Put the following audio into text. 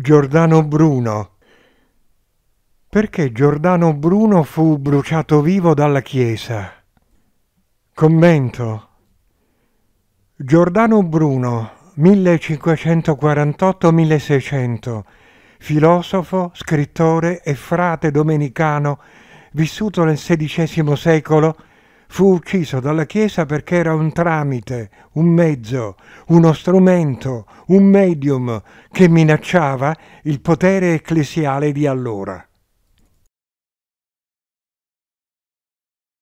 Giordano Bruno. Perché Giordano Bruno fu bruciato vivo dalla Chiesa? Commento. Giordano Bruno, 1548-1600, filosofo, scrittore e frate domenicano, vissuto nel XVI secolo, fu ucciso dalla Chiesa perché era un tramite, un mezzo, uno strumento, un medium che minacciava il potere ecclesiale di allora.